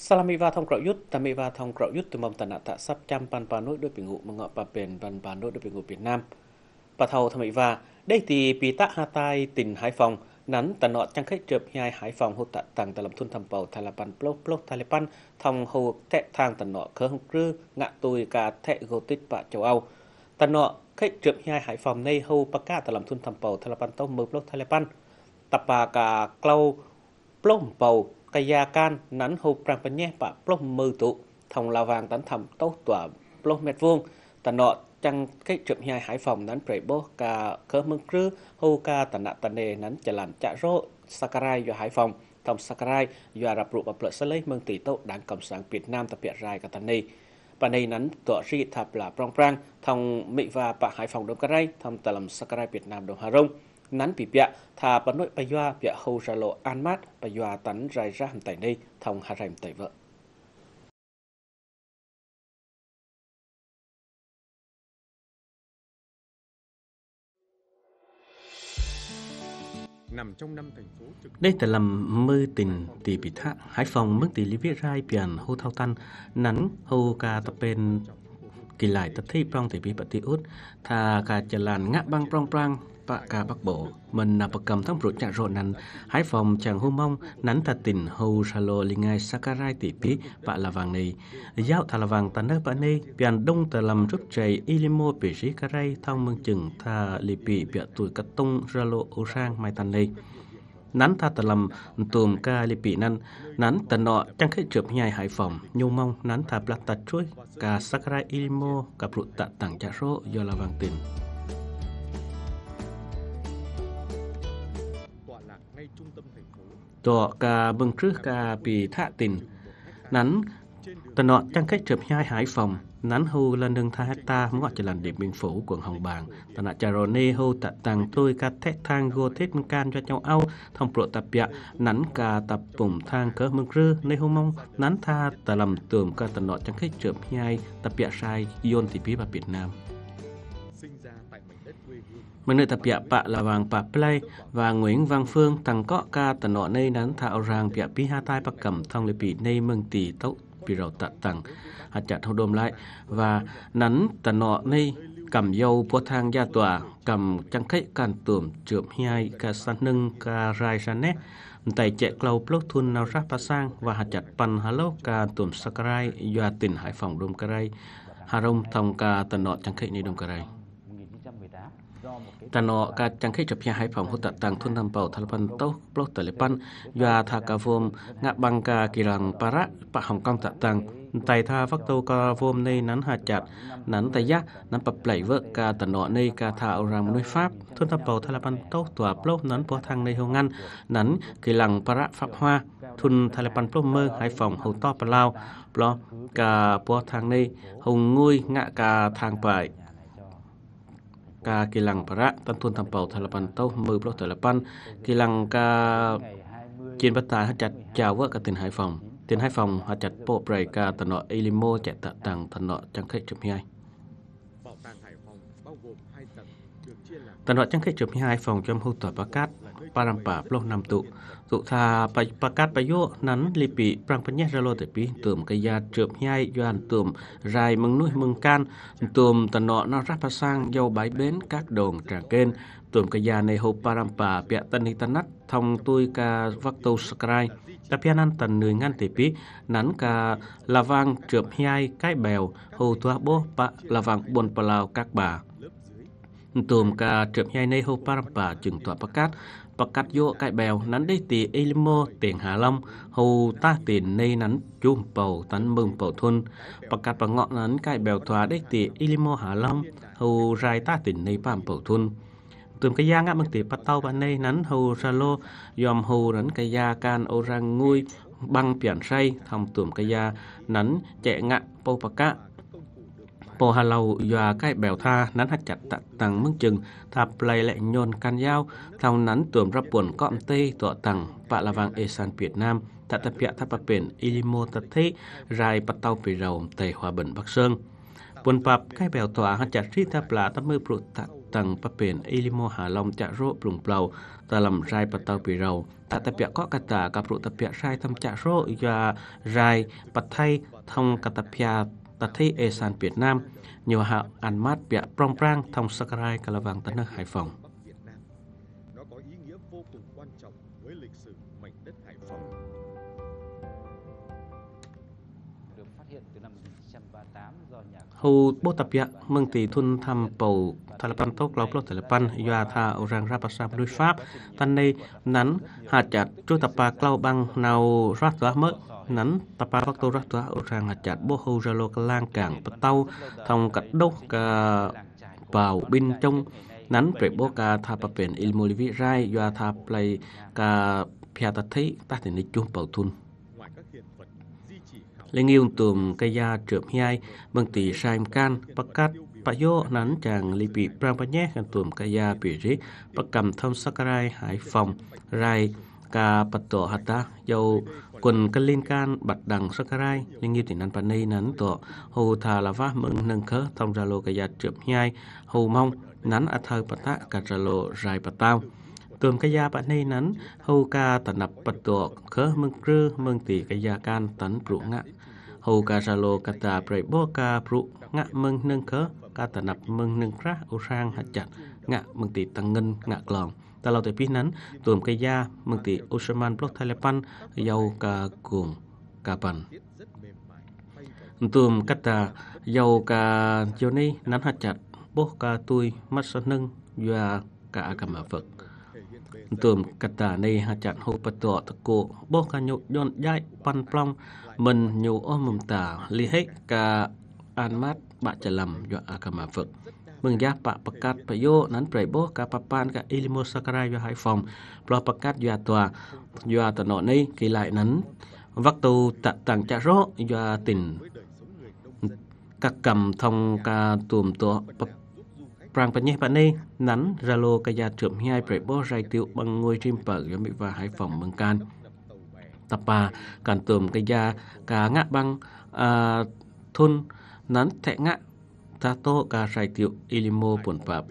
Salamiva thông cậu yut, tamiva thông cậu yut từ mầm tận nạ tạ sắp trăm pan pa nốt đôi bị ngụ mà ngọ pa bền pan pa nốt đôi bị ngụ Việt Nam. Và thầu thầm và đây thì bị tạ hà tai tỉnh Hải Phòng, nắn tận nọ trang khách trượp nhai Hải Phòng hụt tạ tàng tà làm thun thầm bầu thà là pan plok plok thà là pan thòng hồ thẹ thang tận nọ khớ hông rư ngạ tùi cả thẹ gô tích và châu Âu. Tận nọ khách trượp nhai Hải Phòng nay hô pa ca tà lâm thun thầm bầu thà là pan tông mơ plok thà là pan. Tập bà cả clau plom bầu kayakan nắn hồ Prang bên nhé bà plong mư tụ thòng là vàng tấn thầm tốt tỏa plong mét vuông tà nọ chăng cái trộm nhai hải phòng nắn prey bố ca khớ mưng krư hô ca tà nạ tà nề nắn chả làn chả rô sakarai do hải phòng thòng sakarai do rập rụ và plợ sơ lấy mừng tỷ tốt đáng cộng sản việt nam tập biệt rai cả tà nì và này nắn tỏ ri thập là prong prang thòng mỹ và bà hải phòng đông ca rai thòng tà lầm sakarai việt nam đông hà rông นั้นปีเปียทาปนวยปยาเปียโฮราโลอันมัดปยาตันไรราหันไตนี่ทองหาไรมไตเวอ nằm trong năm thành phố Đây là làm mơ tình tỷ bị thạ Hải Phòng mức tỷ lý viết rai biển hô thao tan nắn hô ca tập bên kỳ lại tập thi prong tỷ bị bật tỷ út thà ca chờ ngã băng prong prang Bắc Bắc Bộ, mình nạp cầm thăm rụt nhạc rộn nắn, hải phòng chàng hô mong, nắn tà tình hâu sa lô linh ai sakarai tỷ tí, bạ là vàng này. Giáo thà là vàng tà nơ bạ này, biàn đông tà làm rút chạy ilimo bỉ sĩ karai thong mừng chừng thà lì bì tuổi cắt tông ra lô ô sang mai tàn này nắn tha tà lầm tùm ca li năn nắn tà nọ chẳng khách chụp nhai hải phòng nhô mong nắn thà plata chuối ca sakra ilimo cặp rụt tạ tặng chả do là vàng tình bị nắn ตัวกาบึงครึกาปีทะตินนั้น tờ nọ trang cách trượp hai Hải Phòng nắn hù là nâng tha hecta gọi chỉ lần điểm biên phủ quận Hồng Bàng tờ nọ chà rồi nê hô tạ tàng tôi ca thét thang gô thét can cho châu âu thông pro tập bạ dạ, nắn ca tập bùng thang cỡ mừng rư nê hô mong nắn tha tạ lầm tường ca tờ nọ trang cách trượp hai tập bạ dạ sai yon thì phía và Việt Nam mình nơi tập bịa bạ là vàng bạ play và Nguyễn Văn Phương tăng có ca tần nọ nay nắn thạo rằng bịa pi hai tai bạc cầm thông lệ bị nơi mừng tỷ tốc bị rầu tạ tặng hạt chặt thâu đôm lại và nắn tần nọ nay cầm dâu po thang gia tòa cầm trăng khách can tùm trượm hiai ca san nâng ca rai san nét tại chạy cầu blog thun nào rác pa sang và hạt chặt pan hà lốc ca tùm sakarai doa tỉnh hải phòng đông carai hà rông thông ca tần nọ trăng khách nơi đông carai ta nó cả chẳng khi chụp nhà hải phòng hút tận tàng thôn nam bảo taliban tàu block taliban và thà cả vôm ngã băng cả kỳ lăng para bạc hồng công tận tăng tại tha vắc tàu cả vôm nay nắn hạt chặt nắn tay giác nắn bập lẩy vợ cả tận nọ nay cả thà ở rằng nuôi pháp thôn nam bảo taliban tàu tòa block nắn bỏ thang nay hông ngăn nắn kỳ lăng para pháp hoa thôn taliban block mơ hải phòng hầu to palau block cả bỏ thang nay hồng ngôi ngạ cả thang bài ca ka lăng para tan thun tham pau thalapan tau mư pro thalapan lăng ca chiến bát tài hát chặt chào vợ cả tiền hải phòng tiền hải phòng hát chặt bộ bray ca tận nọ ilimo chạy tạ tàng tận nọ chẳng khách chụp hai Tần hoạt chẳng khi chụp hai phòng trong hô tỏa bà cát Parampa Plo Nam Tụ Dụ thà bà cát bà yô nắn lì bị Prang bà nhét ra lô tại bí tùm cây gia chụp hai doan tụm Rai mừng nuôi mừng can tụm tần nọ nó rắp bà sang dâu bãi bến các đồn tràng kênh tụm cây gia này hô Parampa bẹ tân hi tân nát Thông tui ca vắc tâu sakrai Ta bia năn tần nười ngăn tới bí Nắn ca là vang chụp hai cái bèo Hô thoa bố bà là vang bồn bà lao các bà tùm cả trượm nhai nay hô parapa chừng tòa bắc cát bắc cát vô cái bèo nắn đây tì elimo tiền hà long hầu ta tiền nay nắn chum bầu tắn mừng bầu thôn bắc cát bắc ngọn nắn cái bèo tòa đây tì elimo hà long hầu rai ta tiền nay pam bầu thôn tùm cái giang á bằng tì bắt tàu ban nay nắn hầu ra lô yom hầu nắn cái gia can ô rang băng biển say thầm tùm cái gia nắn chạy ngạn bầu bắc cát po hà lâu và cái bèo tha nắn hạt chặt tặng tặng mức chừng thạp lầy lệ nhôn can dao thòng nắn tuồng ra buồn cọm tê tọa tặng bạ là vàng ê san việt nam tạ tập pịa tháp bền ilimo tập thế rai bắt tàu về rầu tề hòa bình bắc sơn buồn bạp cái bèo tòa hạt chặt ri tháp là tấm mưa bụt tặng tầng bắp biển Ilimo Hà Long chạ rô plùng plầu ta làm rai bắt tàu bị rầu ta tập bịa có cả tà cặp rụ tập bịa rai thăm chạ rô và rai bắt thay thông cả tập bịa ta thấy e san Việt Nam, nhiều hạ ăn mát bịa prong prang thông sakurai cà la vàng tấn Hải Phòng. Hải Phòng. Hầu bố tập dạ mừng tỷ thun thăm bầu Thalapan tốt lâu bố Thalapan doa tha orang rapasam lui Pháp. tan nay nắn hạt chặt trú tập bà Clau băng nào rát giá mất nắn nắn ra rằng chặt thông vào bên trong bo ca chung นั้นตปาฟักตัวรักตัวอุรังอาจัดบโฮราโลกลางกางปะเต้าทองกัดดกกาบ่าวบินจงนั้นเปรบโบกาทาปะเป็นอิลมูลิวิไรยาทาเปลกาพิอาตทิตัดถึงในจุ่มเป่าทุน Lên yêu tùm cây da trượm hiai, bằng tỷ sai can, bạc cắt bạc yô nắn chàng lì bị prang bạc nhé, hàn tùm cây da bị rít, bạc cầm thâm sakarai hải phòng, rai, ca bạc tổ hạt ta, dâu quân กลินการบัดดังสักไรยังงี้ถึงนั้นปันนี่นั้นตัวหูทาลาวะมึงนึงเคอทองราโลกยาเจือบยายหูมองนั้นอัธปะตะกัจโลรายปะตาวตัวกยาปะนี่นั้นหูกาตนับปะตัวเคอมึงกรือมึงตีกยาการตันปรุงะหูกาจโลกตาเปรยโบกาปรุงะมึงนึงเคอกาตนับมึงนึงคระอุรางหัจัดงะมึงตีตังเงินงะกลอง ta lau tới pin nắn tuồng cây da mừng tỷ Osman block Thailand dầu cả cuồng cả bàn tuồng cắt ta dầu cả nắn hạt chặt bố cả tôi mắt nâng và cả cả vật tuồng cắt ta này hạt chặt hô bắt tọt cổ bố cả nhộ nhọn dai pan plong mình nhộ ôm mầm tả li hết cả an mát bạn trả lầm do a cả vật mừng gia bạ bạc cát bà yô nắn bảy bố cả bà pan cả ilimo sakarai và hải phòng bà bạc cát và tòa và tòa nọ này kỳ lại nắn vắc tu tạ tàng rô và tỉnh các cầm thông ca tuồng tòa prang pa nhé bạn này ralo ca gia trượm hai bảy bố rai tiêu bằng ngôi chim bờ và mỹ và hải phòng mừng can tập bà cản tùm cái gia cả ngã băng thôn nắn thẹ ngã tato ka sai tiệu ilimo pun pap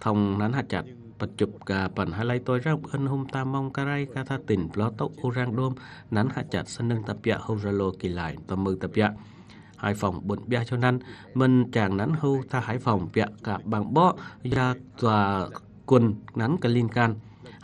thông nán hạt chặt bật chụp cả bản hai lấy tôi ra ân hôm ta mong cái rai cả tha tỉnh lo tốc orang đôm nắn hạt chặt sân nâng tập dạ hầu ra lô kỳ lại tâm mừng tập dạ hải phòng bận bia cho năn mình chàng nắn hưu tha hải phòng bia cả bằng bó ra tòa quần nắn cả liên can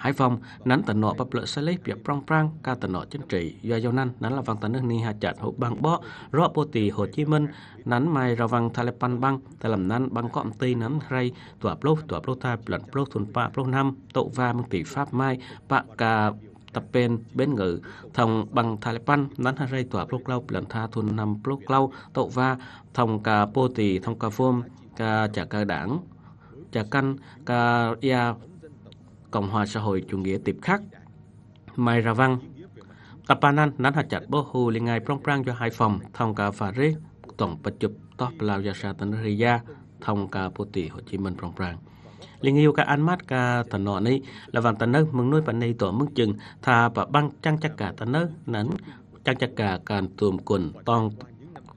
Hải Phòng nắn tận nọ bập lợi xe lấy việc prong prang ca tận nọ chính trị do giao năn nắn là văn tận nước ni hạ chặt hậu bang bó rõ bồ tì Hồ Chí Minh nắn mai ra văn thà lepan Băng, thà làm nắn băng cọm tây nắm ray tòa blog tòa blog ta lần blog thôn pa blog năm tậu va mừng tỷ pháp mai bạc ca tập bên bên ngữ, thông bằng thái pan nắn hai ray tòa blog lâu lần tha thôn năm blog lâu tậu va thông ca bồ tì thông ca phôm ca chả ca đảng chả căn ca ia Cộng hòa xã hội chủ nghĩa tiếp khắc. Mai Ra Văn Tập Tapanan nắn hạt chặt bó hù lên ngay prong prang cho hai phòng thông cả phà rế tổng bật chụp top lao gia sa tân rì gia thông cả bố tỷ Hồ Chí Minh prong prang. Liên yêu cả an mát cả tần nọ này là vàng Tân nơ mừng nuôi bản này tổ mức chừng thà và băng trăng chắc cả Tân nơ nắn trăng chắc cả càn tuồng quần toàn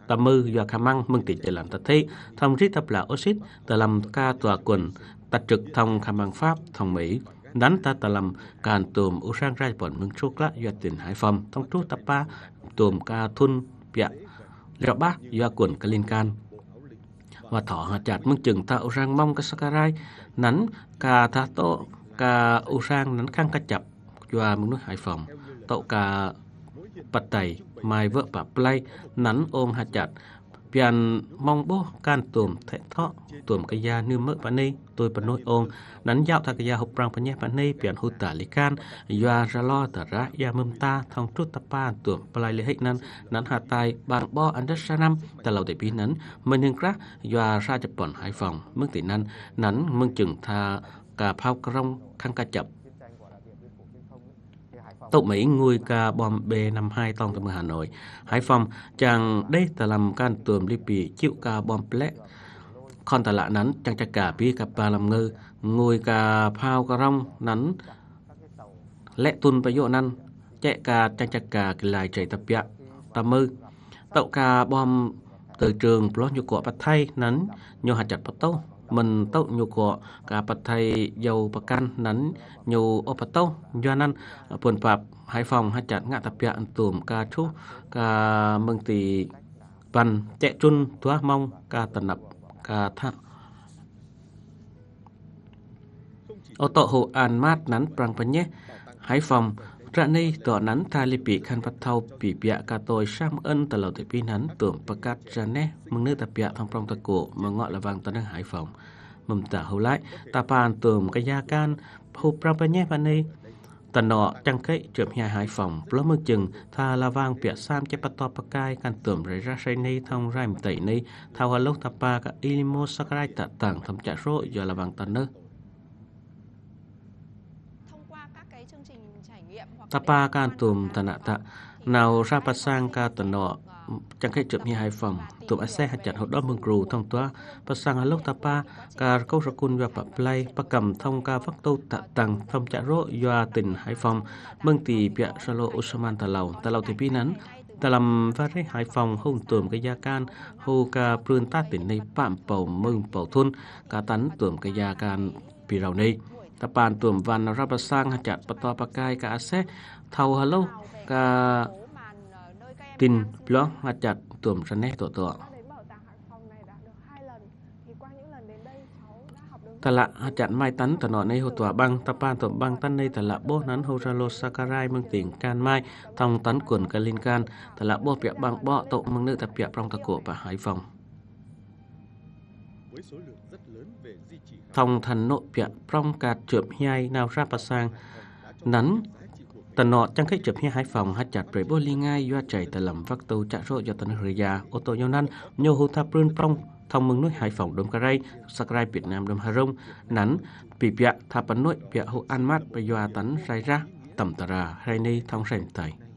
ta mư do khả măng mừng tỷ để làm thật thế thông rít thập là oxit tờ làm ca tòa quần ta trực thông khả măng pháp thông Mỹ นั้นตาตะลำการตูมอุช่างไรปอนมึงชุกละยอดตื่นหายฟอมต้องชุกตะป้าตูมกาทุนเปียเลียบ้ายอดกวนกะลินการว่าถอหาจัดมึงจึงตาอุช่างมอมกะสกะไรนั้นกาทาโตกาอุช่างนั้นข้างกระจับยัวมึงนุหายฟอมโตกาปัตไตไมเวอปะปลายนั้นองหาจัด pian mong bo kan tum the tho tum ka ya nu mơ pa nei tôi pa noi ong nan yap tha ka ya hop prang pa nyeh pa nei pian hu ta li kan ya ra lo ta ra ya mum ta thong tru ta pa tum plai le hik nan nan ha tai ban bo understand ta lau te pi nan mình hưng kra ya ra japon hai phòng mưng ti nan nan mưng chừng tha ការផោក្រងខាងកាចាប់ Tốc Mỹ nguôi ca bom B-52 tông từ Hà Nội, Hải Phòng, chàng đây tà làm can tường lý bì chịu ca bom plek. Còn tà lạ nắn chàng chắc cả bí cà ba làm ngư, ngôi ca phao ca rong nắn lệ tuần bà dụ năn, chạy ca chàng chắc cả kỳ lại chạy tập bạc, tầm mư. tàu ca bom từ trường blog nhu của bà thay nắn nhu hạt chặt bà tâu mình tâu nhu của cả bật dầu bạc nắn nhu ô bật năn buồn bạp hải phòng hát chặt ngạ tập dạng tùm ca chú ca mừng tỷ văn chạy chun tua mong ca tần nập ca thác ô tô hồ an mát nắn prang pan nhé hải phòng ระในต่อนั้นทาลิปีคันพัทเทาปีเปียกาโตยช่างเอินตลอดแต่ปีนั้นต่วมประกาศจะแน่มึงเนื้อตะเปียทางปรองตะโกมางเงาะระวังตอนนั้นหายฝ่องมึมตาหูไล่ตาปานต่วมกยาการผูปราบไปแย่รันในตอนอจังเกยจวบหายหายฝ่องราะมือจึงทาละวางเปียซ้ำจะปะตอประกายการต่วมไรราชัยในทางไรมเตยในทาวาลกตาปากอิลิโมสกไรตะต่างทำจะโรอย่าระวังตอนนั้น tapa kan tum tanata nào ra bát sang ca tuần nọ chẳng khi chụp như hai phẩm tụm xe hạt chặt hột đó mừng cừu thông tóa bát sang hà pa ca câu ra cun và bạc play bạc cầm thông ca vắc tâu tạ tằng thông chả rỗ doa tỉnh hải phòng mừng tỷ bịa sa lô usman tà thì pi nắn tà làm và hải phòng hôn tùm cái gia can hô ca prươn ta tỉnh nay bạm bầu mừng bầu thôn ca tắn tùm cái gia can pi rào nay ตะปานตุ่มวันรับประสร้างจัดปตอปะกายกะอาเซเท่าฮัลโลกะตินบล็อกจัดตุ่มสนเนตัวตัวตละอาจารย์ไม้ตันตนอในหัวตัวบังตะปานตัวบังตันในตละโบนั้นโฮราโลสากรายเมืองติ่งการไม้ทองตันกวนกะลินการตละโบเปียบังบ่อตกเมืองนึกตะเปียปรองตะโกปะหายฟอง với số lượng rất lớn về di chỉ Thòng thần nội viện phong cạt trượm hiai nào ra bà sang nắn tần nọ chẳng khách chụp hi hai phòng hát chặt về rồi ly ngay doa chảy tại lầm vắc tàu chạy rồi do tần hời già ô tô nhau năn nhiều hô tha rơn phong thông mừng nuôi hải phòng karay caray sakrai việt nam đom hà rông nắn bị bịa tháp bắn nội bịa hồ an mát và doa tấn rai ra tầm tà ra rai nay thông sành tài